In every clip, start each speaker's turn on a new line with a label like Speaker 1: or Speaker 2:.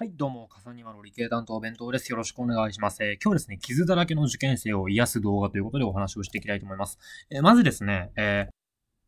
Speaker 1: はい、どうも、かさにまの理系担当弁当です。よろしくお願いします。えー、今日ですね、傷だらけの受験生を癒す動画ということでお話をしていきたいと思います。えー、まずですね、えー、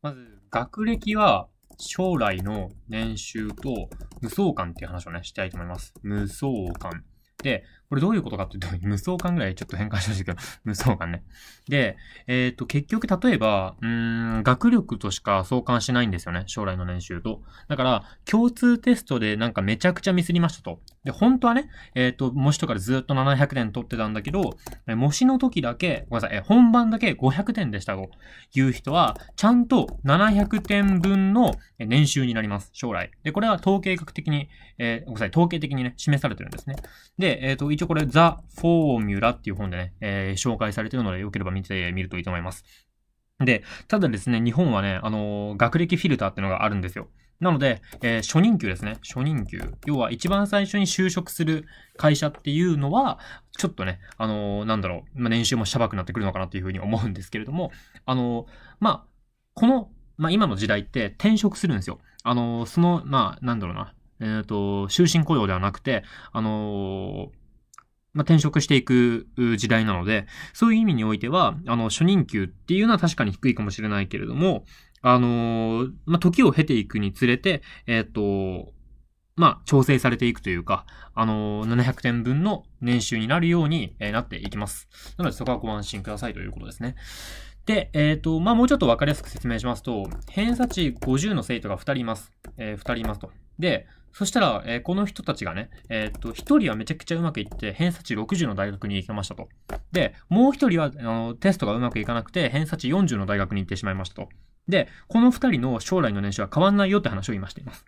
Speaker 1: まず、学歴は将来の年収と無相関っていう話をね、したいと思います。無相関。で、これどういうことかっていうと、無双感ぐらいちょっと変換しましたけど、無双感ね。で、えっ、ー、と、結局例えば、うん、学力としか相関しないんですよね。将来の年収と。だから、共通テストでなんかめちゃくちゃミスりましたと。で、本当はね、えっ、ー、と、模試とかでずっと700点取ってたんだけど、模試の時だけ、ごめんなさい、え本番だけ500点でしたという人は、ちゃんと700点分の年収になります。将来。で、これは統計学的に、えー、ごめんなさい、統計的にね、示されてるんですね。で、えっ、ー、と、一応これ、ザ・フォーミュラっていう本でね、えー、紹介されてるので、よければ見てみるといいと思います。で、ただですね、日本はね、あのー、学歴フィルターっていうのがあるんですよ。なので、えー、初任給ですね。初任給。要は一番最初に就職する会社っていうのは、ちょっとね、あのー、なんだろう、まあ、年収もしゃばくなってくるのかなというふうに思うんですけれども、あのー、まあ、この、まあ、今の時代って転職するんですよ。あのその、まあ、なんだろうな、えっ、と、終身雇用ではなくて、あのまあ、転職していく時代なので、そういう意味においては、あの、初任給っていうのは確かに低いかもしれないけれども、あのー、まあ、時を経ていくにつれて、えっ、ー、と、まあ、調整されていくというか、あのー、700点分の年収になるように、えなっていきます。なので、そこはご安心くださいということですね。で、えっ、と、まあ、もうちょっとわかりやすく説明しますと、偏差値50の生徒が2人います。え2人いますと。で、そしたら、えー、この人たちがね、えー、っと、一人はめちゃくちゃうまくいって、偏差値60の大学に行きましたと。で、もう一人は、あの、テストがうまくいかなくて、偏差値40の大学に行ってしまいましたと。で、この二人の将来の年収は変わんないよって話を今しています。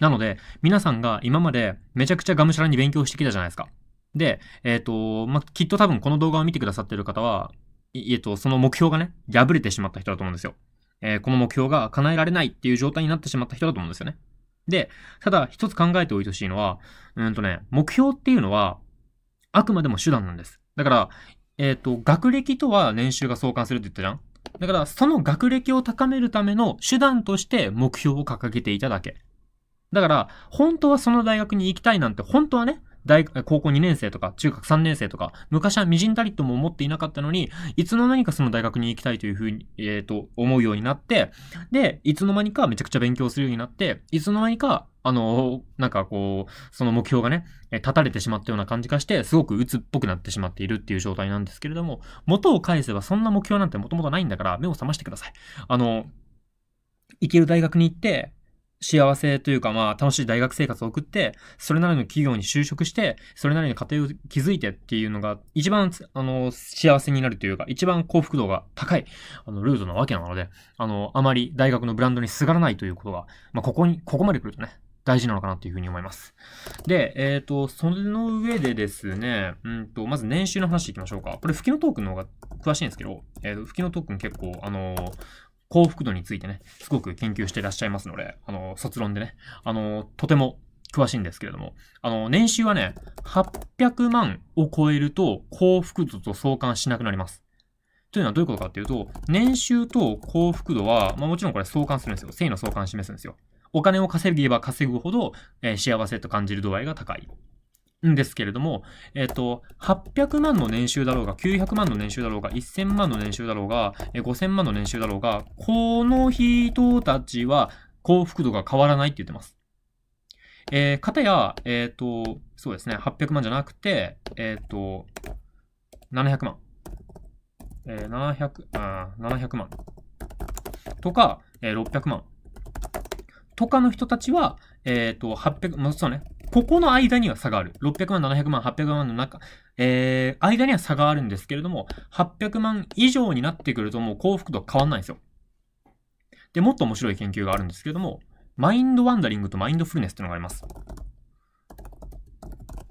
Speaker 1: なので、皆さんが今までめちゃくちゃがむしゃらに勉強してきたじゃないですか。で、えっ、ー、と、まあ、きっと多分この動画を見てくださってる方は、えっ、と、その目標がね、破れてしまった人だと思うんですよ。えー、この目標が叶えられないっていう状態になってしまった人だと思うんですよね。で、ただ一つ考えておいてほしいのは、うんとね、目標っていうのは、あくまでも手段なんです。だから、えっ、ー、と、学歴とは年収が相関するって言ったじゃんだから、その学歴を高めるための手段として目標を掲げていただけ。だから、本当はその大学に行きたいなんて、本当はね、大、高校2年生とか、中学3年生とか、昔はみじんたりとも思っていなかったのに、いつの間にかその大学に行きたいというふうに、えっ、ー、と、思うようになって、で、いつの間にかめちゃくちゃ勉強するようになって、いつの間にか、あの、なんかこう、その目標がね、立たれてしまったような感じがして、すごく鬱っぽくなってしまっているっていう状態なんですけれども、元を返せばそんな目標なんてもともとないんだから、目を覚ましてください。あの、行ける大学に行って、幸せというか、まあ、楽しい大学生活を送って、それなりの企業に就職して、それなりの家庭を築いてっていうのが、一番、あの、幸せになるというか、一番幸福度が高い、あの、ルートなわけなので、あの、あまり大学のブランドにすがらないということが、まあ、ここに、ここまで来るとね、大事なのかなっていうふうに思います。で、えっ、ー、と、その上でですね、うんと、まず年収の話いきましょうか。これ、吹きのトークンの方が詳しいんですけど、えっ、ー、と、吹きのトークン結構、あのー幸福度についてね、すごく研究していらっしゃいますので、あの、卒論でね、あの、とても詳しいんですけれども、あの、年収はね、800万を超えると幸福度と相関しなくなります。というのはどういうことかっていうと、年収と幸福度は、まあもちろんこれ相関するんですよ。正の相関を示すんですよ。お金を稼げば稼ぐほど、えー、幸せと感じる度合いが高い。んですけれども、えっ、ー、と、800万の年収だろうが、900万の年収だろうが、1000万の年収だろうが、5000万の年収だろうが、この人たちは幸福度が変わらないって言ってます。えー、たや、えっ、ー、と、そうですね、800万じゃなくて、えっ、ー、と、700万。えー、700、あ700万。とか、えー、600万。とかの人たちは、えっ、ー、と、800、まあ、そうね、ここの間には差がある。600万、700万、800万の中、えー、間には差があるんですけれども、800万以上になってくるともう幸福度は変わんないんですよ。で、もっと面白い研究があるんですけれども、マインドワンダリングとマインドフルネスっていうのがあります。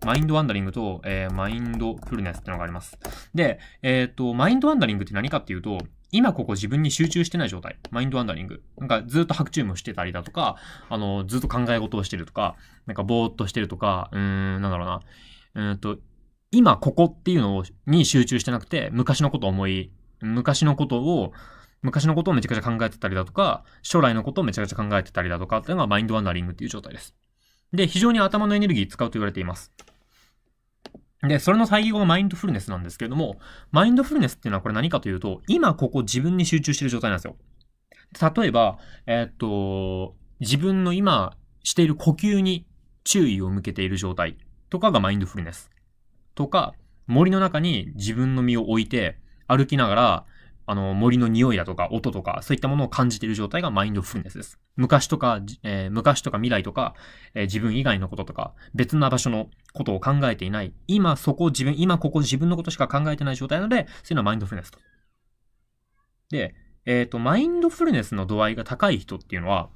Speaker 1: マインドワンダリングと、えー、マインドフルネスってのがあります。で、えっ、ー、と、マインドワンダリングって何かっていうと、今ここ自分に集中してない状態。マインドワンダリング。なんかずっと白昼夢してたりだとか、あの、ずっと考え事をしてるとか、なんかぼーっとしてるとか、うーん、なんだろうな。うんと、今ここっていうのに集中してなくて、昔のことを思い、昔のことを、昔のことをめちゃくちゃ考えてたりだとか、将来のことをめちゃくちゃ考えてたりだとかっていうのがマインドワンダリングっていう状態です。で、非常に頭のエネルギー使うと言われています。で、それの対義語がマインドフルネスなんですけれども、マインドフルネスっていうのはこれ何かというと、今ここ自分に集中してる状態なんですよ。例えば、えー、っと、自分の今している呼吸に注意を向けている状態とかがマインドフルネス。とか、森の中に自分の身を置いて、歩きながら、あの、森の匂いだとか、音とか、そういったものを感じている状態がマインドフルネスです。昔とか、えー、昔とか未来とか、えー、自分以外のこととか、別な場所のことを考えていない、今そこ自分、今ここ自分のことしか考えてない状態なので、そういうのはマインドフルネスと。で、えっ、ー、と、マインドフルネスの度合いが高い人っていうのは、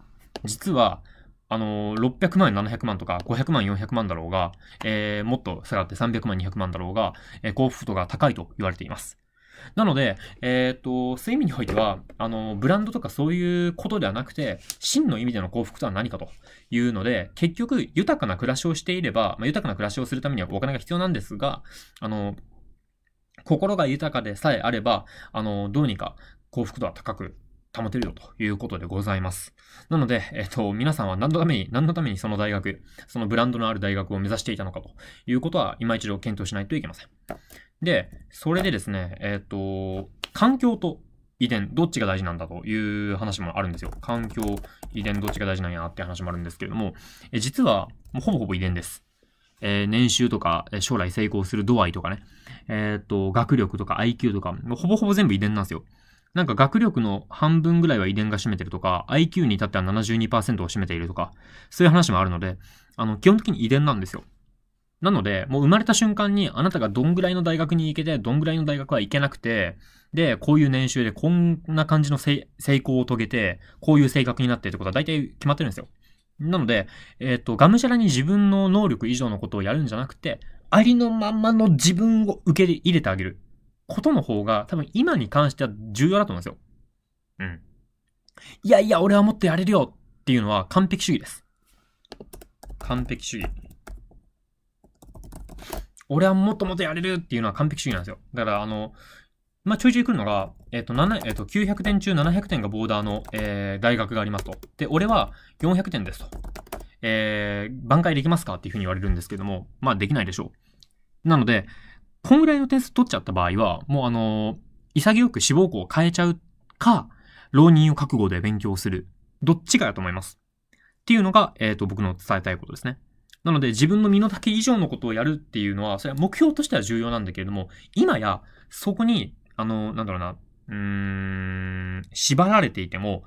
Speaker 1: 実は、あの、600万、700万とか、500万、400万だろうが、えー、もっと下がって300万、200万だろうが、えー、幸福度が高いと言われています。なので、えっ、と、そういう意味においては、あの、ブランドとかそういうことではなくて、真の意味での幸福とは何かというので、結局、豊かな暮らしをしていれば、まあ、豊かな暮らしをするためにはお金が必要なんですが、あの、心が豊かでさえあれば、あの、どうにか幸福度は高く保てるよということでございます。なので、えっと、皆さんは何のために、何のためにその大学、そのブランドのある大学を目指していたのかということは、今一度検討しないといけません。で、それでですね、えっ、ー、と、環境と遺伝、どっちが大事なんだという話もあるんですよ。環境、遺伝、どっちが大事なんやって話もあるんですけれども、え実は、もうほぼほぼ遺伝です。えー、年収とか、将来成功する度合いとかね、えっ、ー、と、学力とか IQ とか、ほぼほぼ全部遺伝なんですよ。なんか学力の半分ぐらいは遺伝が占めてるとか、IQ に至っては72%を占めているとか、そういう話もあるので、あの、基本的に遺伝なんですよ。なので、もう生まれた瞬間にあなたがどんぐらいの大学に行けて、どんぐらいの大学は行けなくて、で、こういう年収でこんな感じの成功を遂げて、こういう性格になってってことは大体決まってるんですよ。なので、えっ、ー、と、がむしゃらに自分の能力以上のことをやるんじゃなくて、ありのままの自分を受け入れてあげることの方が、多分今に関しては重要だと思うんですよ。うん。いやいや、俺はもっとやれるよっていうのは完璧主義です。完璧主義。俺はもっともっとやれるっていうのは完璧主義なんですよ。だから、あの、まあ、ちょいちょい来るのが、えっ、ー、と、7、えっ、ー、と、900点中700点がボーダーの、えー、大学がありますと。で、俺は400点ですと。えー、挽回できますかっていうふうに言われるんですけども、まあ、できないでしょう。なので、こんぐらいの点数取っちゃった場合は、もうあのー、潔く志望校を変えちゃうか、浪人を覚悟で勉強する。どっちかやと思います。っていうのが、えっ、ー、と、僕の伝えたいことですね。なので自分の身の丈以上のことをやるっていうのは、それは目標としては重要なんだけれども、今やそこに、あの、なんだろうな、うーん、縛られていても、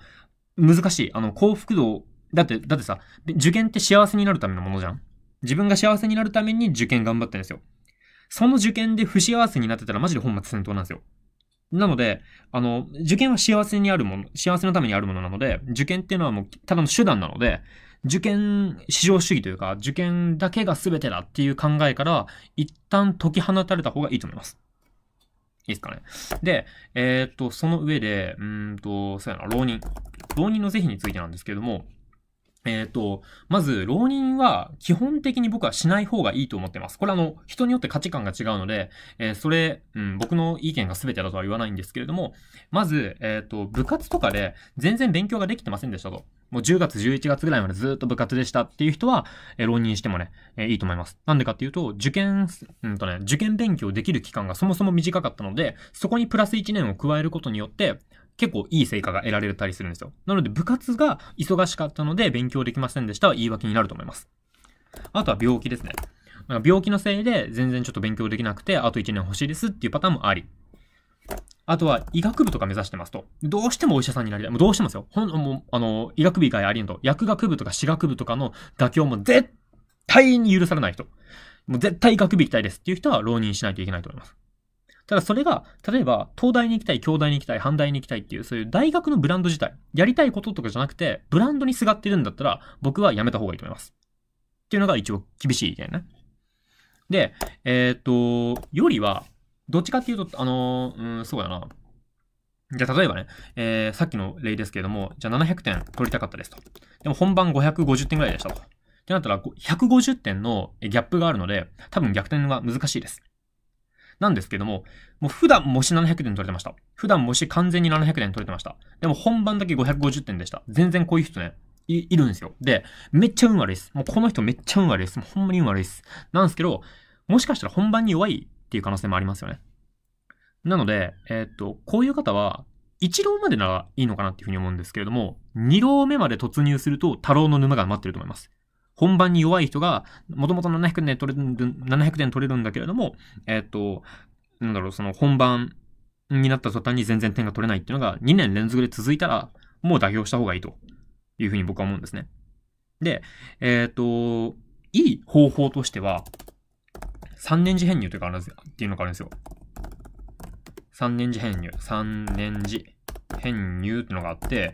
Speaker 1: 難しい。あの、幸福度、だって、だってさ、受験って幸せになるためのものじゃん自分が幸せになるために受験頑張っるんですよ。その受験で不幸せになってたらマジで本末転倒なんですよ。なので、あの、受験は幸せにあるもの、幸せのためにあるものなので、受験っていうのはもうただの手段なので、受験至上主義というか、受験だけが全てだっていう考えから、一旦解き放たれた方がいいと思います。いいですかね。で、えー、っと、その上で、うんと、そうやな、浪人。浪人の是非についてなんですけれども、えっ、ー、と、まず、浪人は基本的に僕はしない方がいいと思ってます。これあの、人によって価値観が違うので、えー、それ、うん、僕の意見が全てだとは言わないんですけれども、まず、えっ、ー、と、部活とかで全然勉強ができてませんでしたと。もう10月、11月ぐらいまでずっと部活でしたっていう人は、え浪人してもね、えいいと思います。なんでかっていうと、受験、うんとね、受験勉強できる期間がそもそも短かったので、そこにプラス1年を加えることによって、結構いい成果が得られたりするんですよ。なので部活が忙しかったので勉強できませんでしたは言い訳になると思います。あとは病気ですね。病気のせいで全然ちょっと勉強できなくて、あと1年欲しいですっていうパターンもあり。あとは医学部とか目指してますと。どうしてもお医者さんになりたい。もうどうしてもすよ。ほん、もう、あの、医学部以外ありえんと。薬学部とか歯学部とかの妥協も絶対に許されない人。もう絶対医学部行きたいですっていう人は浪人しないといけないと思います。ただそれが、例えば、東大に行きたい、京大に行きたい、阪大に行きたいっていう、そういう大学のブランド自体、やりたいこととかじゃなくて、ブランドにすがってるんだったら、僕はやめた方がいいと思います。っていうのが一応厳しい意見ね。で、えっ、と、よりは、どっちかっていうと、あの、うん、そうだな。じゃあ、例えばね、えー、さっきの例ですけれども、じゃあ700点取りたかったですと。でも本番550点ぐらいでしたと。ってなったら、150点のギャップがあるので、多分逆転は難しいです。なんですけども、もう普段模試700点取れてました。普段模試完全に700点取れてました。でも本番だけ550点でした。全然こういう人ね、い、いるんですよ。で、めっちゃ運悪いです。もうこの人めっちゃ運悪いです。もうほんまに運悪いです。なんですけど、もしかしたら本番に弱いっていう可能性もありますよね。なので、えー、っと、こういう方は、一浪までならいいのかなっていうふうに思うんですけれども、2浪目まで突入すると、太郎の沼が待ってると思います。本番に弱い人が、もともと700点取れる、700点取れるんだけれども、えっ、ー、と、なんだろう、その本番になった途端に全然点が取れないっていうのが2年連続で続いたら、もう妥協した方がいいというふうに僕は思うんですね。で、えっ、ー、と、いい方法としては、3年次編入というかあるっていうのがあるんですよ。3年次編入。3年次編入っていうのがあって、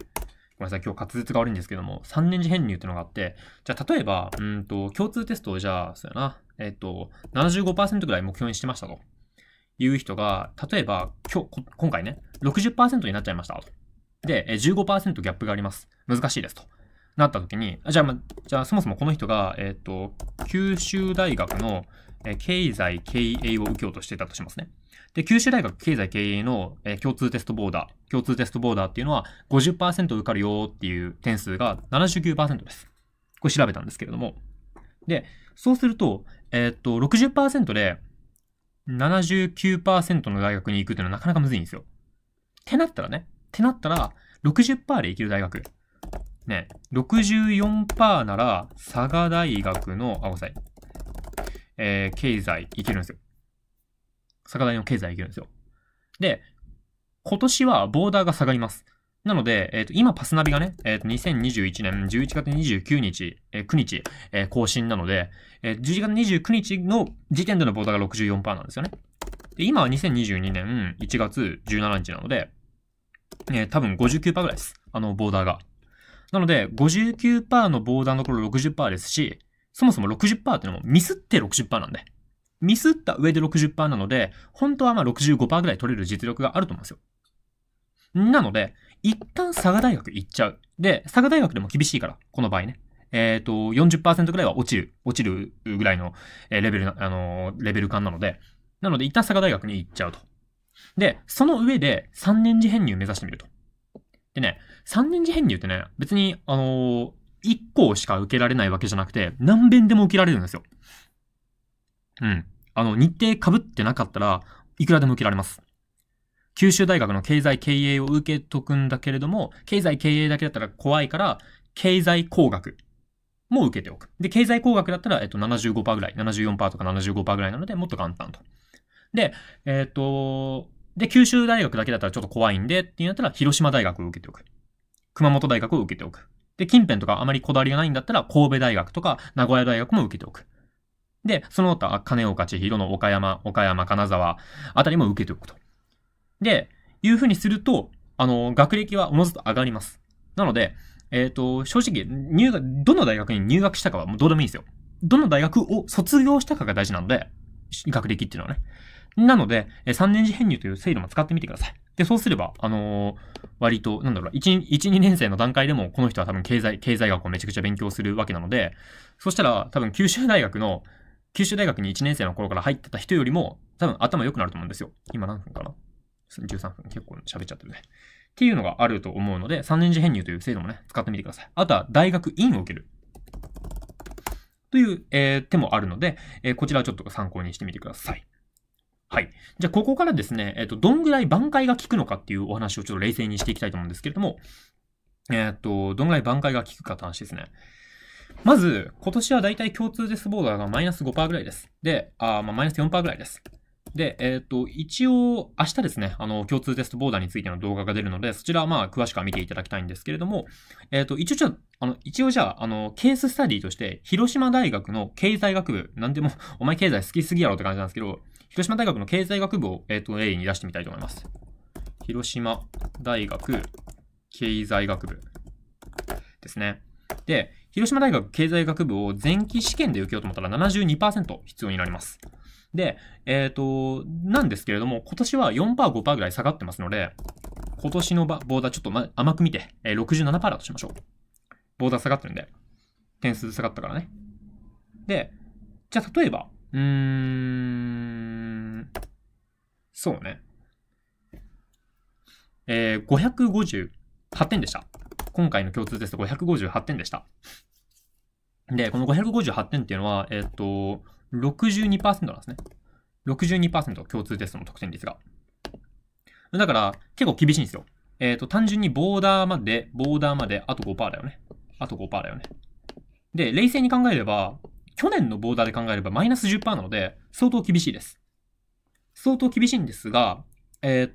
Speaker 1: ごめんなさい、今日滑舌が悪いんですけども、3年次編入っていうのがあって、じゃあ例えば、うんと、共通テストをじゃあ、そうやな、えっ、ー、と、75%ぐらい目標にしてましたと。いう人が、例えば、今日、今回ね、60%になっちゃいましたと。で、15%ギャップがあります。難しいですと。なった時に、じゃあ、ま、じゃあそもそもこの人が、えっ、と、九州大学の経済経営を受けようとしていたとしますね。で、九州大学経済経営の、えー、共通テストボーダー、共通テストボーダーっていうのは50%受かるよっていう点数が79%です。これ調べたんですけれども。で、そうすると、えー、っと、60%で79%の大学に行くっていうのはなかなかむずいんですよ。ってなったらね、ってなったら60%で行ける大学。ね、64%なら佐賀大学の、あ、ごめんなさい。えー、経済いけるんですよ。逆台の経済がいけるんですよ。で、今年はボーダーが下がります。なので、えー、と、今パスナビがね、えっ、ー、と、2021年11月29日、えー、9日、えー、更新なので、えー、11月29日の時点でのボーダーが64%なんですよね。で、今は2022年1月17日なので、えー、多分59%ぐらいです。あの、ボーダーが。なので、59%のボーダーの頃60%ですし、そもそも60%ってのもミスって60%なんで。ミスった上で60%なので、本当はまあ65%ぐらい取れる実力があると思うんですよ。なので、一旦佐賀大学行っちゃう。で、佐賀大学でも厳しいから、この場合ね。えっ、ー、と、40%ぐらいは落ちる、落ちるぐらいのレベル、あのレベル感なので、なので一旦佐賀大学に行っちゃうと。で、その上で3年次編入目指してみると。でね、3年次編入ってね、別に、あのー、1校しか受けられないわけじゃなくて、何遍でも受けられるんですよ。うん。あの、日程かぶってなかったらいくらでも受けられます。九州大学の経済経営を受けとくんだけれども、経済経営だけだったら怖いから、経済工学も受けておく。で、経済工学だったら、えっと75、ぐらい、74%とか75%ぐらいなので、もっと簡単と。で、えっ、と、で、九州大学だけだったらちょっと怖いんでっていうんだったら、広島大学を受けておく。熊本大学を受けておく。で、近辺とかあまりこだわりがないんだったら、神戸大学とか名古屋大学も受けておく。で、その他、金岡千尋の岡山、岡山、金沢あたりも受けておくと。で、いうふうにすると、あの、学歴はおのずと上がります。なので、えっ、ー、と、正直、入学、どの大学に入学したかはもうどうでもいいんですよ。どの大学を卒業したかが大事なので、学歴っていうのはね。なので、3年次編入という制度も使ってみてください。で、そうすれば、あのー、割と、なんだろう、1、1、2年生の段階でも、この人は多分経済、経済学をめちゃくちゃ勉強するわけなので、そしたら、多分九州大学の、九州大学に1年生の頃から入ってた人よりも、多分頭良くなると思うんですよ。今何分かな ?13 分。結構喋っちゃってるね。っていうのがあると思うので、3年次編入という制度もね、使ってみてください。あとは、大学院を受ける。という、えー、手もあるので、えー、こちらをちょっと参考にしてみてください。はい。じゃあ、ここからですね、えっ、ー、と、どんぐらい挽回が効くのかっていうお話をちょっと冷静にしていきたいと思うんですけれども、えっ、と、どんぐらい挽回が効くかって話ですね。まず、今年は大体共通デスボーダーがマイナス5%ぐらいです。で、あまあ、マイナス4%ぐらいです。で、えっ、ー、と、一応、明日ですね、あの、共通テストボーダーについての動画が出るので、そちらはまあ、詳しくは見ていただきたいんですけれども、えっ、ー、と、一応じゃあ、あの、一応じゃあ、あの、ケーススタディとして、広島大学の経済学部、なんでも、お前経済好きすぎやろって感じなんですけど、広島大学の経済学部を、えっ、ー、と、例に出してみたいと思います。広島大学経済学部ですね。で、広島大学経済学部を前期試験で受けようと思ったら72%必要になります。で、えっ、ー、と、なんですけれども、今年は4%、5%ぐらい下がってますので、今年のボーダーちょっと、ま、甘く見て、え67%だとしましょう。ボーダー下がってるんで。点数下がったからね。で、じゃあ例えば、うーん、そうね。えー、558点でした。今回の共通テスト558点でした。で、この558点っていうのは、えっ、ー、と、62%なんですね。62%共通テストの得点率が。だから、結構厳しいんですよ。えっ、と、単純にボーダーまで、ボーダーまで、あと5%だよね。あと5%だよね。で、冷静に考えれば、去年のボーダーで考えればマイナス10%なので、相当厳しいです。相当厳しいんですが、えっ、ー、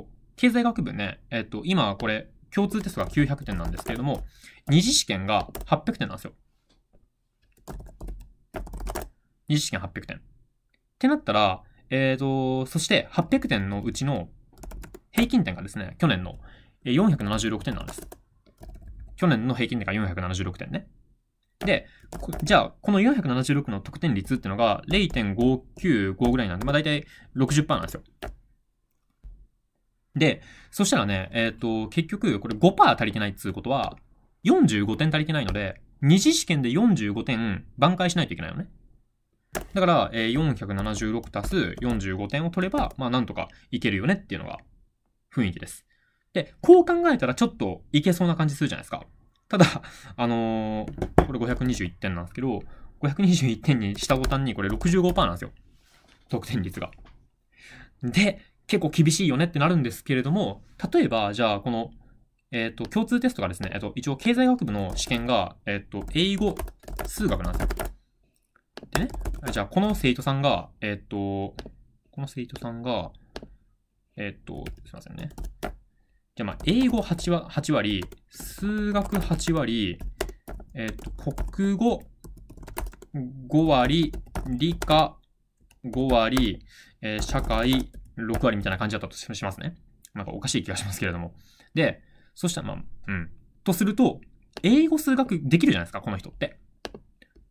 Speaker 1: と、経済学部ね、えっ、ー、と、今これ、共通テストが900点なんですけれども、二次試験が800点なんですよ。二次試験800点。ってなったら、えっ、ー、と、そして800点のうちの平均点がですね、去年の476点なんです。去年の平均点が476点ね。で、じゃあ、この476の得点率っていうのが0.595ぐらいなんで、まあ大体60%なんですよ。で、そしたらね、えっ、ー、と、結局、これ5%足りてないっつうことは、45点足りてないので、二次試験で45点挽回しないといけないよね。だから、えー、476足す45点を取れば、まあなんとかいけるよねっていうのが雰囲気です。で、こう考えたらちょっといけそうな感じするじゃないですか。ただ、あのー、これ521点なんですけど、521点にしたボタンにこれ65%なんですよ。得点率が。で、結構厳しいよねってなるんですけれども、例えば、じゃあこの、えっ、ー、と、共通テストがですね、えっ、と、一応経済学部の試験が、えっ、と、英語、数学なんですよ。ってね。じゃあ、この生徒さんが、えっと、この生徒さんが、えっと、すいませんね。じゃあ、まあ、英語 8, 割8割、数学8割、えっと、国語5割、理科5割、えー、社会6割みたいな感じだったとしますね。なんかおかしい気がしますけれども。で、そしたら、まあ、うん。とすると、英語数学できるじゃないですか、この人って。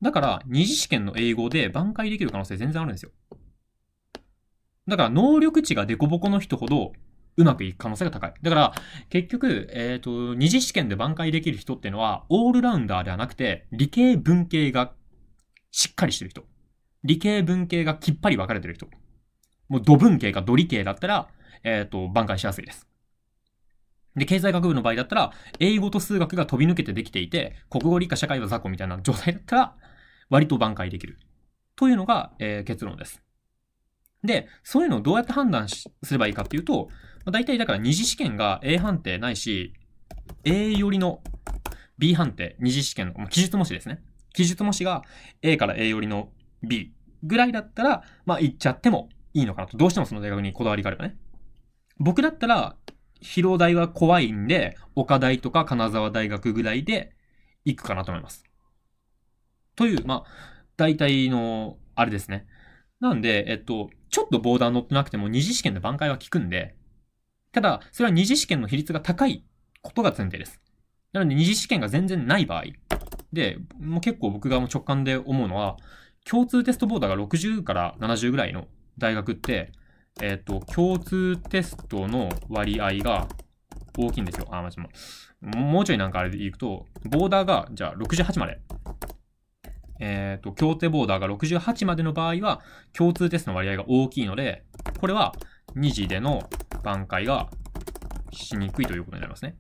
Speaker 1: だから、二次試験の英語で挽回できる可能性全然あるんですよ。だから、能力値がデコボコの人ほど、うまくいく可能性が高い。だから、結局、えっ、ー、と、二次試験で挽回できる人っていうのは、オールラウンダーではなくて、理系文系がしっかりしてる人。理系文系がきっぱり分かれてる人。もう、土文系か土理系だったら、えっ、ー、と、挽回しやすいです。で、経済学部の場合だったら、英語と数学が飛び抜けてできていて、国語理科社会は雑魚みたいな状態だったら、割と挽回できる。というのが、えー、結論です。で、そういうのをどうやって判断すればいいかっていうと、まあ、大体だから二次試験が A 判定ないし、A 寄りの B 判定、二次試験の、まあ、記述模試ですね。記述模試が A から A 寄りの B ぐらいだったら、まあ、行っちゃってもいいのかなと。どうしてもその大学にこだわりがあればね。僕だったら、疲労大は怖いんで、岡大とか金沢大学ぐらいで行くかなと思います。という、まあ、大体の、あれですね。なんで、えっと、ちょっとボーダー乗ってなくても二次試験の挽回は効くんで、ただ、それは二次試験の比率が高いことが前提です。なので、二次試験が全然ない場合、で、もう結構僕がも直感で思うのは、共通テストボーダーが60から70ぐらいの大学って、えっ、ー、と、共通テストの割合が大きいんですよ。あ、まじも。もうちょいなんかあれでいくと、ボーダーが、じゃあ68までえっ、ー、と、協定ボーダーが68までの場合は、共通テストの割合が大きいので、これは2次での挽回がしにくいということになりますね。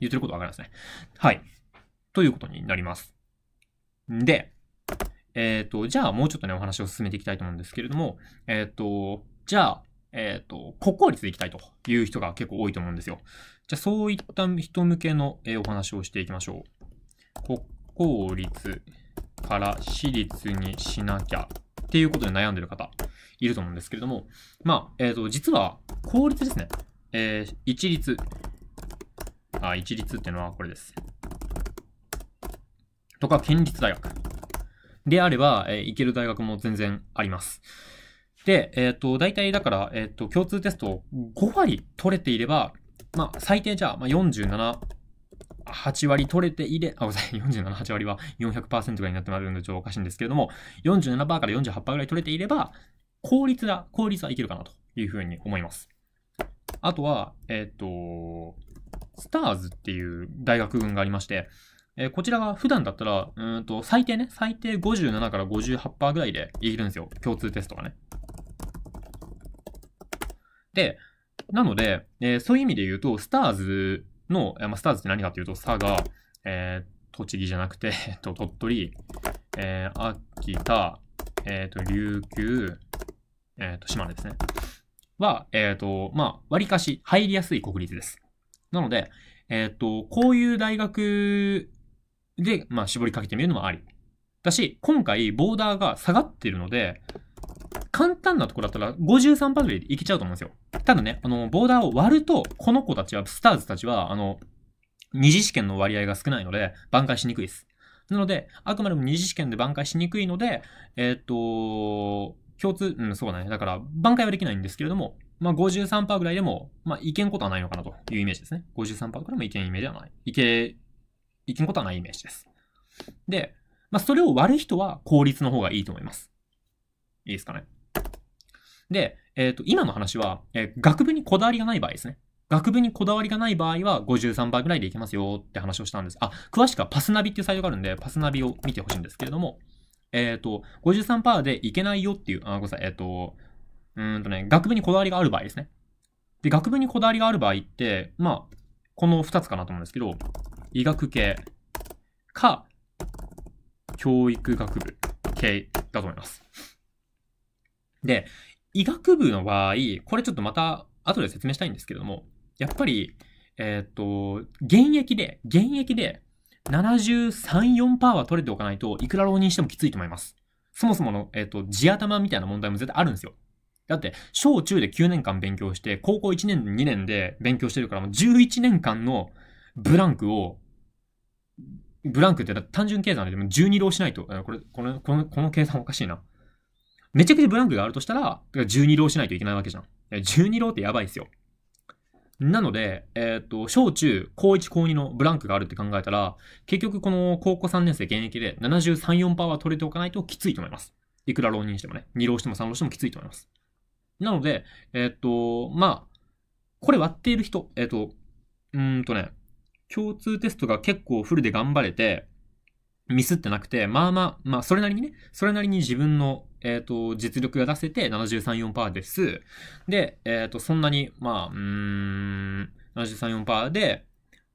Speaker 1: 言ってることわかりますね。はい。ということになります。で、えっ、ー、と、じゃあもうちょっとね、お話を進めていきたいと思うんですけれども、えっ、ー、と、じゃあ、えっ、ー、と、国公立でいきたいという人が結構多いと思うんですよ。じゃあ、そういった人向けの、えお話をしていきましょう。国公立から私立にしなきゃっていうことで悩んでる方いると思うんですけれども、まあ、えっ、ー、と、実は公立ですね。えー、一律。あ、一律っていうのはこれです。とか、県立大学。であれば、えー、行ける大学も全然あります。で、えっ、ー、と、大体だから、えっ、ー、と、共通テストを5割取れていれば、まあ、最低じゃあ、まあ、47 8割取れていれ、あ、ごめんなさい、47、8割は400%ぐらいになってまるのでちょっとおかしいんですけれども、47%から48%ぐらい取れていれば、効率が、効率はいけるかなというふうに思います。あとは、えっ、ー、と、スターズっていう大学群がありまして、えー、こちらが普段だったら、うんと、最低ね、最低57から58%ぐらいでいけるんですよ。共通テストがね。で、なので、えー、そういう意味で言うと、スターズの、まあ、スターズって何かというと、佐賀、えー、栃木じゃなくて、えっと、鳥取、えー、秋田、えっ、ー、と、琉球、えっ、ー、と、島根ですね。は、えっ、と、まあ、割かし入りやすい国立です。なので、えっ、と、こういう大学で、まあ、絞りかけてみるのもあり。だし、今回、ボーダーが下がってるので、簡単なところだったら53パズルでいけちゃうと思うんですよ。ただね、あの、ボーダーを割ると、この子たちは、スターズたちは、あの、二次試験の割合が少ないので、挽回しにくいです。なので、あくまでも二次試験で挽回しにくいので、えー、っと、共通、うん、そうだね。だから、挽回はできないんですけれども、まあ、53%ぐらいでも、まあ、いけんことはないのかなというイメージですね。53%ぐらいもいけんイメージはない。いけ、いけんことはないイメージです。で、まあ、それを割る人は効率の方がいいと思います。いいですかね。で、えっ、ー、と、今の話は、えー、学部にこだわりがない場合ですね。学部にこだわりがない場合は53倍ぐらいでいけますよって話をしたんです。あ、詳しくはパスナビっていうサイトがあるんで、パスナビを見てほしいんですけれども、えっ、ー、と、53%でいけないよっていう、あ、ごめんなさい、えっ、ー、と、うんとね、学部にこだわりがある場合ですね。で、学部にこだわりがある場合って、まあ、この2つかなと思うんですけど、医学系か、教育学部系だと思います。で、医学部の場合、これちょっとまた後で説明したいんですけれども、やっぱり、えっ、ー、と、現役で、現役で73、4%は取れておかないといくら浪人してもきついと思います。そもそもの、えっ、ー、と、地頭みたいな問題も絶対あるんですよ。だって、小中で9年間勉強して、高校1年、2年で勉強してるから、もう11年間のブランクを、ブランクって単純計算でも12浪しないと、これ、この、この、この計算おかしいな。めちゃくちゃブランクがあるとしたら、12浪しないといけないわけじゃん。12浪ってやばいですよ。なので、えっ、ー、と、小中、高1、高2のブランクがあるって考えたら、結局この高校3年生現役で73、4%は取れておかないときついと思います。いくら浪人してもね、2浪しても3浪してもきついと思います。なので、えっ、ー、と、まあ、これ割っている人、えっ、ー、と、うんとね、共通テストが結構フルで頑張れて、ミスってなくて、まあまあ、まあ、それなりにね、それなりに自分の、えっ、ー、と、実力が出せて73、4%です。で、えっ、ー、と、そんなに、まあ、うーん、73、4%で、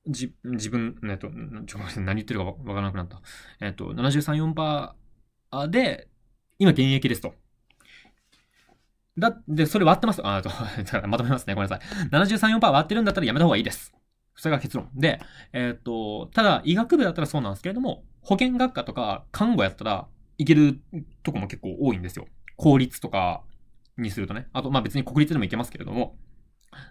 Speaker 1: じ、自分、えっ、ー、と、ちょ、何言ってるかわからなくなった。えっ、と、73、4%で、今現役ですと。だ、って、それ割ってます。あ、と、まとめますね。ごめんなさい。73、4%割ってるんだったらやめた方がいいです。それが結論。で、えっ、と、ただ、医学部だったらそうなんですけれども、保健学科とか看護やったらいけるとこも結構多いんですよ。公立とかにするとね。あと、まあ別に国立でもいけますけれども。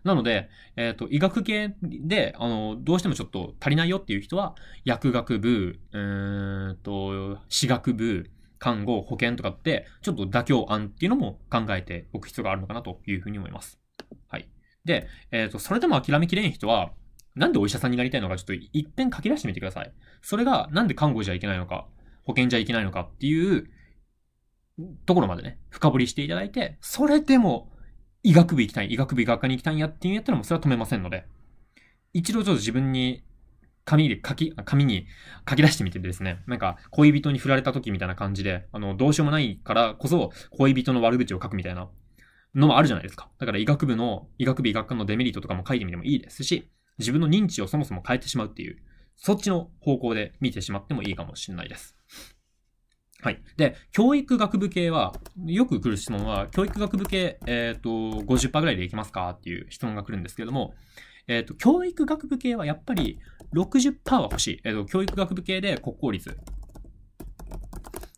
Speaker 1: なので、えっ、ー、と、医学系で、あの、どうしてもちょっと足りないよっていう人は、薬学部、うーんと、私学部、看護、保健とかって、ちょっと妥協案っていうのも考えておく必要があるのかなというふうに思います。はい。で、えっ、ー、と、それでも諦めきれん人は、なんでお医者さんになりたいのか、ちょっと一点書き出してみてください。それが、なんで看護じゃいけないのか、保険じゃいけないのかっていうところまでね、深掘りしていただいて、それでも医学部行きたい、医学部医学科に行きたいんやっていうんやったらもうそれは止めませんので、一度ちょっと自分に紙で書き、紙に書き出してみてですね、なんか恋人に振られた時みたいな感じで、あの、どうしようもないからこそ恋人の悪口を書くみたいなのもあるじゃないですか。だから医学部の、医学部医学科のデメリットとかも書いてみてもいいですし、自分の認知をそもそも変えてしまうっていう、そっちの方向で見てしまってもいいかもしれないです。はい。で、教育学部系は、よく来る質問は、教育学部系、えっ、ー、と、50%ぐらいでいきますかっていう質問が来るんですけれども、えっ、ー、と、教育学部系はやっぱり60%は欲しい。えっ、ー、と、教育学部系で国公立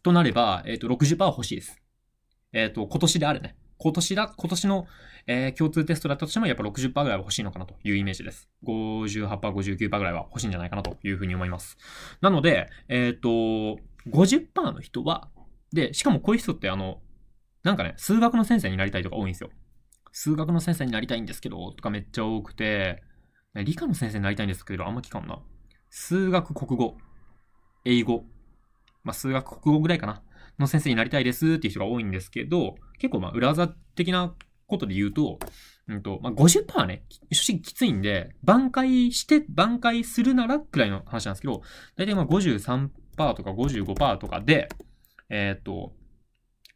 Speaker 1: となれば、えっ、と、60%は欲しいです。えっ、と、今年であるね。今年だ、今年の、えー、共通テストだったとしても、やっぱ60%ぐらいは欲しいのかなというイメージです。58%、59%ぐらいは欲しいんじゃないかなというふうに思います。なので、えっ、ー、と、50%の人は、で、しかもこういう人って、あの、なんかね、数学の先生になりたいとか多いんですよ。数学の先生になりたいんですけど、とかめっちゃ多くて、理科の先生になりたいんですけど、あんま聞かんな。数学、国語、英語、まあ、数学、国語ぐらいかな。の先生になりたいですっていう人が多いんですけど、結構まあ裏技的なことで言うと、うんと、まあ、50%はね、正直きついんで、挽回して、挽回するならくらいの話なんですけど、だいたいまあ53%とか55%とかで、えっ、ー、と、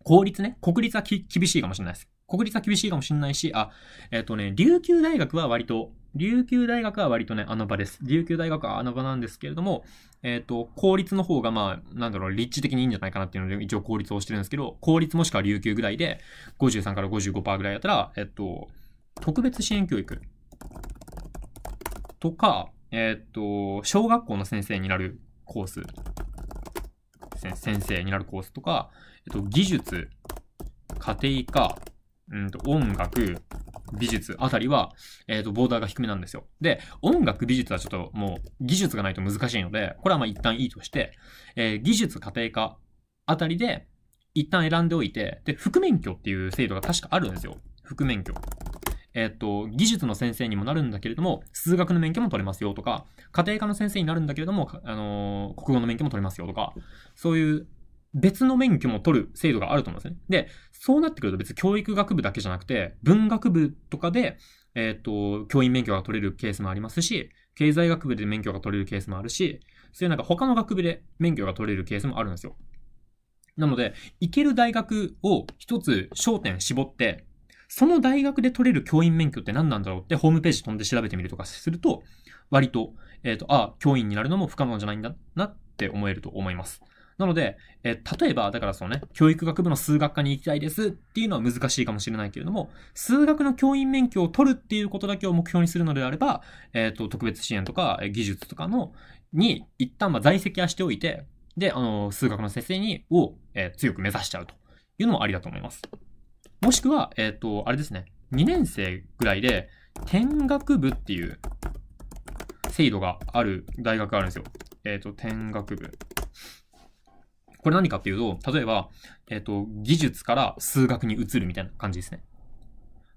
Speaker 1: 効率ね、国立は厳しいかもしれないです。国立は厳しいかもしんないし、あ、えっ、ー、とね、琉球大学は割と、琉球大学は割とね、穴場です。琉球大学は穴場なんですけれども、えっ、ー、と、公立の方が、まあ、なんだろう、立地的にいいんじゃないかなっていうので、一応公立をしてるんですけど、公立もしくは琉球ぐらいで、53から55%ぐらいだったら、えっ、ー、と、特別支援教育とか、えっ、と、小学校の先生になるコース、先生になるコースとか、えっ、と、技術、家庭科、うんと、音楽、美術あたりは、えっ、ー、と、ボーダーが低めなんですよ。で、音楽、美術はちょっともう、技術がないと難しいので、これはまあ一旦いいとして、えー、技術家庭科あたりで、一旦選んでおいて、で、副免許っていう制度が確かあるんですよ。副免許。えっ、ー、と、技術の先生にもなるんだけれども、数学の免許も取れますよとか、家庭科の先生になるんだけれども、あの国語の免許も取れますよとか、そういう別の免許も取る制度があると思うんですね。で、そうなってくると別に教育学部だけじゃなくて、文学部とかで、えっ、ー、と、教員免許が取れるケースもありますし、経済学部で免許が取れるケースもあるし、そういうなんか他の学部で免許が取れるケースもあるんですよ。なので、行ける大学を一つ焦点絞って、その大学で取れる教員免許って何なんだろうってホームページ飛んで調べてみるとかすると、割と、えっ、ー、と、ああ、教員になるのも不可能じゃないんだなって思えると思います。なので、え例えば、だからそのね、教育学部の数学科に行きたいですっていうのは難しいかもしれないけれども、数学の教員免許を取るっていうことだけを目標にするのであれば、えっ、ー、と、特別支援とか、技術とかの、に、一旦ま在籍はしておいて、で、あの、数学の先生に、を、えー、強く目指しちゃうというのもありだと思います。もしくは、えっ、ー、と、あれですね、2年生ぐらいで、天学部っていう制度がある大学があるんですよ。えっ、と、天学部。これ何かっていうと、例えば、えっ、ー、と、技術から数学に移るみたいな感じですね。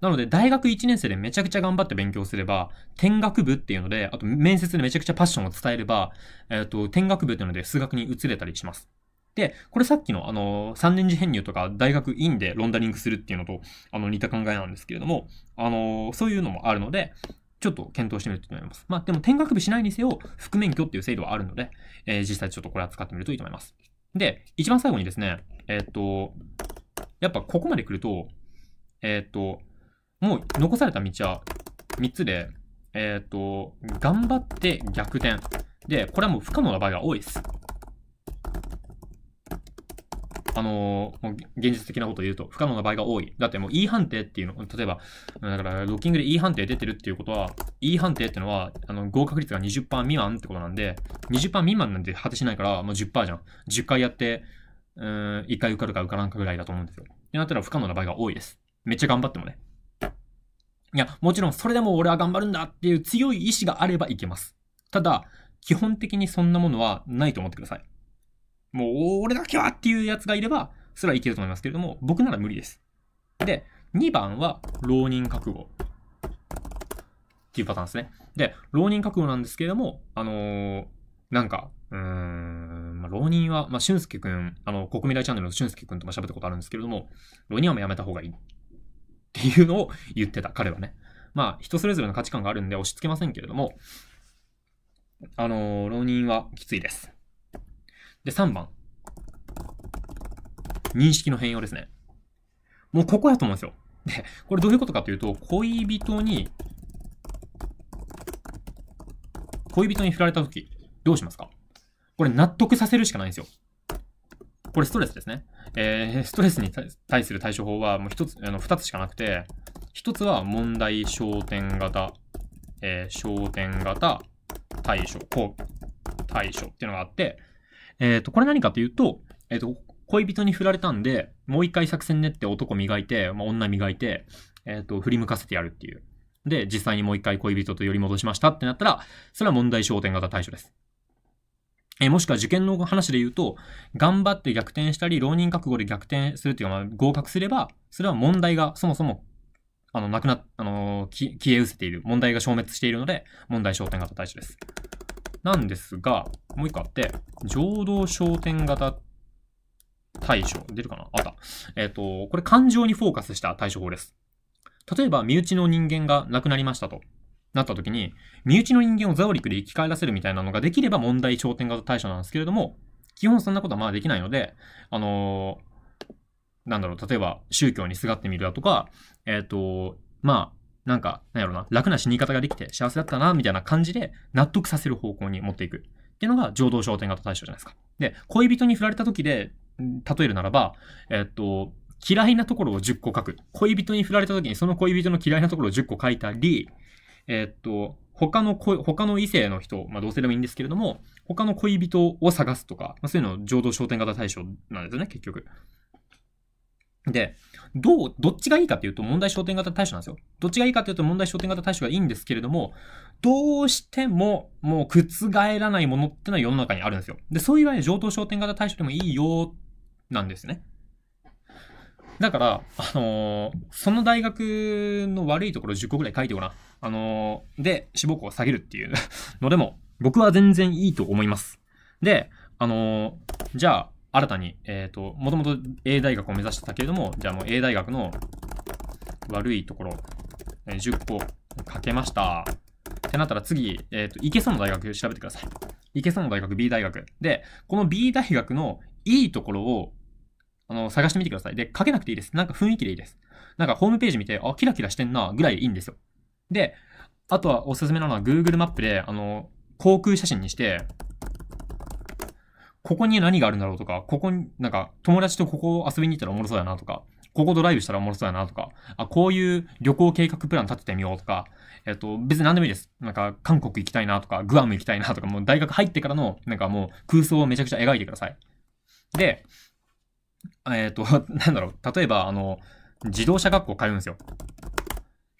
Speaker 1: なので、大学1年生でめちゃくちゃ頑張って勉強すれば、転学部っていうので、あと面接でめちゃくちゃパッションを伝えれば、えっ、ー、と、転学部っていうので数学に移れたりします。で、これさっきのあの、3年次編入とか大学院でロンダリングするっていうのと、あの、似た考えなんですけれども、あの、そういうのもあるので、ちょっと検討してみるといいと思います。まあ、でも、転学部しないにせよ、副免許っていう制度はあるので、えー、実際ちょっとこれは使ってみるといいと思います。で、一番最後にですね、えっ、と、やっぱここまで来ると、えっ、と、もう残された道は3つで、えっ、と、頑張って逆転。で、これはもう不可能な場合が多いです。あのー、現実的なことを言うと不可能な場合が多い。だってもう E 判定っていうの、例えば、だからロッキングで E 判定出てるっていうことは、E 判定ってのは、あの、合格率が20%未満ってことなんで、20%未満なんて果てしないから、もう10%じゃん。10回やって、うん、1回受かるか受からんかぐらいだと思うんですよ。ってなったら不可能な場合が多いです。めっちゃ頑張ってもね。いや、もちろんそれでも俺は頑張るんだっていう強い意志があればいけます。ただ、基本的にそんなものはないと思ってください。もう俺だけはっていうやつがいれば、それはいけると思いますけれども、僕なら無理です。で、2番は、浪人覚悟。っていうパターンですね。で、浪人覚悟なんですけれども、あのー、なんか、うーん、まあ、浪人は、まあ、俊介くん、あの、国民大チャンネルの俊介くんとも喋ったことあるんですけれども、浪人はもうやめた方がいい。っていうのを言ってた、彼はね。まあ、人それぞれの価値観があるんで押し付けませんけれども、あのー、浪人はきついです。で、3番。認識の変容ですね。もうここやと思うんですよ。で、これどういうことかというと、恋人に、恋人に振られたとき、どうしますかこれ納得させるしかないんですよ。これストレスですね。えー、ストレスに対する対処法はもう一つ、あの、二つしかなくて、一つは問題焦点型、えー、焦点型対処、こう、対処っていうのがあって、えっ、ー、と、これ何かというと、えっ、ー、と、恋人に振られたんで、もう一回作戦練って男磨いて、まあ、女磨いて、えっ、ー、と、振り向かせてやるっていう。で、実際にもう一回恋人と寄り戻しましたってなったら、それは問題焦点型対処です。えもしくは受験の話で言うと、頑張って逆転したり、浪人覚悟で逆転するっていうのは合格すれば、それは問題がそもそも、あの、なくな、あのー、消え失せている、問題が消滅しているので、問題焦点型対処です。なんですが、もう一個あって、浄土焦点型対処。出るかなあった。えっ、ー、と、これ感情にフォーカスした対処法です。例えば、身内の人間が亡くなりましたと。なった時に、身内の人間をザオリクで生き返らせるみたいなのができれば問題焦点型対処なんですけれども、基本そんなことはまあできないので、あのー、なんだろう、例えば宗教にすがってみるだとか、えっ、ー、と、まあ、なんか、なんやろな、楽な死に方ができて幸せだったな、みたいな感じで納得させる方向に持っていく。っていうのが、浄土焦点型対象じゃないですか。で、恋人に振られた時で、例えるならば、えっと、嫌いなところを10個書く。恋人に振られた時にその恋人の嫌いなところを10個書いたり、えっと、他の恋、他の異性の人、まあ、うせでもいいんですけれども、他の恋人を探すとか、まあ、そういうのを浄土焦点型対象なんですよね、結局。で、どう、どっちがいいかっていうと問題焦点型対処なんですよ。どっちがいいかっていうと問題焦点型対処がいいんですけれども、どうしてももう覆らないものってのは世の中にあるんですよ。で、そういう場合、上等焦点型対処でもいいよ、なんですね。だから、あのー、その大学の悪いところ10個ぐらい書いてごらん。あのー、で、志望校を下げるっていうのでも、僕は全然いいと思います。で、あのー、じゃあ、新たに、えっ、ー、と、もともと A 大学を目指してたけれども、じゃあもう A 大学の悪いところ、え10個かけました。ってなったら次、えっ、ー、と、いけそうな大学調べてください。いけそうな大学、B 大学。で、この B 大学のいいところを、あの、探してみてください。で、書けなくていいです。なんか雰囲気でいいです。なんかホームページ見て、あ、キラキラしてんな、ぐらいでいいんですよ。で、あとはおすすめなのは Google マップで、あの、航空写真にして、ここに何があるんだろうとか、ここに、なんか、友達とここ遊びに行ったらおもろそうだなとか、ここドライブしたらおもろそうだなとか、あ、こういう旅行計画プラン立ててみようとか、えっと、別に何でもいいです。なんか、韓国行きたいなとか、グアム行きたいなとか、もう大学入ってからの、なんかもう空想をめちゃくちゃ描いてください。で、えっと、なんだろう、例えば、あの、自動車学校通うんですよ。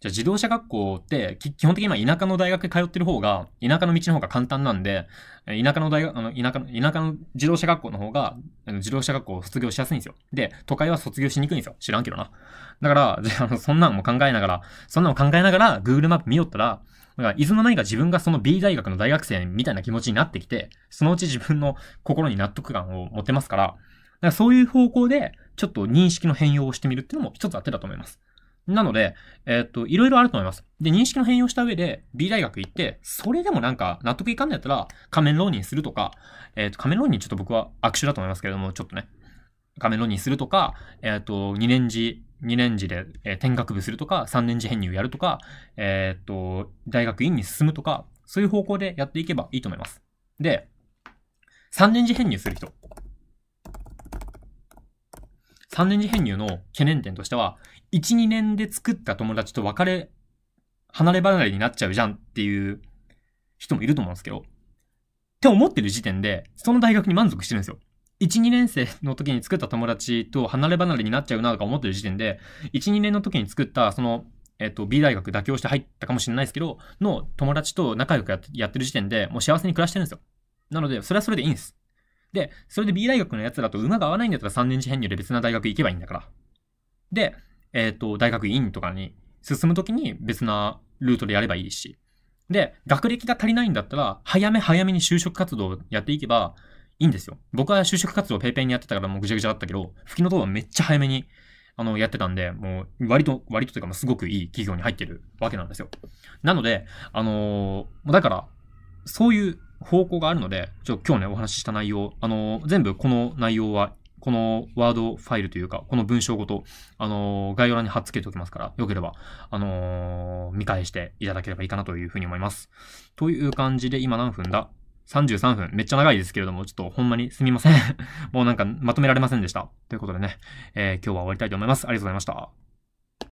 Speaker 1: じゃあ自動車学校って基本的に今田舎の大学通ってる方が、田舎の道の方が簡単なんで、田舎の大学、あの、田舎の、田舎の自動車学校の方が、自動車学校を卒業しやすいんですよ。で、都会は卒業しにくいんですよ。知らんけどな。だから、じゃあ、あの、そんなんも考えながら、そんなんも考えながら、Google マップ見よったら、だから、いずの間にか自分がその B 大学の大学生みたいな気持ちになってきて、そのうち自分の心に納得感を持てますから、だからそういう方向で、ちょっと認識の変容をしてみるっていうのも一つあってだと思います。なので、えっ、ー、と、いろいろあると思います。で、認識の変容した上で、B 大学行って、それでもなんか、納得いかんのやったら、仮面浪人するとか、えっ、ー、と、仮面浪人ちょっと僕は悪手だと思いますけれども、ちょっとね、仮面浪人するとか、えっ、ー、と、2年次、2年次で、え転学部するとか、3年次編入やるとか、えっ、と、大学院に進むとか、そういう方向でやっていけばいいと思います。で、3年次編入する人。3年次編入の懸念点としては、1、2年で作った友達と別れ、離れ離れになっちゃうじゃんっていう人もいると思うんですけど、って思ってる時点で、その大学に満足してるんですよ。1、2年生の時に作った友達と離れ離れになっちゃうなとか思ってる時点で、1、2年の時に作った、その、えっと、B 大学妥協して入ったかもしれないですけど、の友達と仲良くやってる時点でもう幸せに暮らしてるんですよ。なので、それはそれでいいんです。で、それで B 大学のやつらと馬が合わないんだったら3年次編入で別な大学行けばいいんだから。で、えっ、ー、と、大学院とかに進むときに別なルートでやればいいし。で、学歴が足りないんだったら、早め早めに就職活動をやっていけばいいんですよ。僕は就職活動をペイペイにやってたからもうぐちゃぐちゃだったけど、吹きの塔はめっちゃ早めに、あの、やってたんで、もう、割と、割とというか、すごくいい企業に入ってるわけなんですよ。なので、あのー、だから、そういう方向があるので、ちょっと今日ね、お話しした内容、あのー、全部この内容はこのワードファイルというか、この文章ごと、あのー、概要欄に貼っ付けておきますから、よければ、あのー、見返していただければいいかなというふうに思います。という感じで、今何分だ ?33 分。めっちゃ長いですけれども、ちょっとほんまにすみません。もうなんかまとめられませんでした。ということでね、えー、今日は終わりたいと思います。ありがとうございました。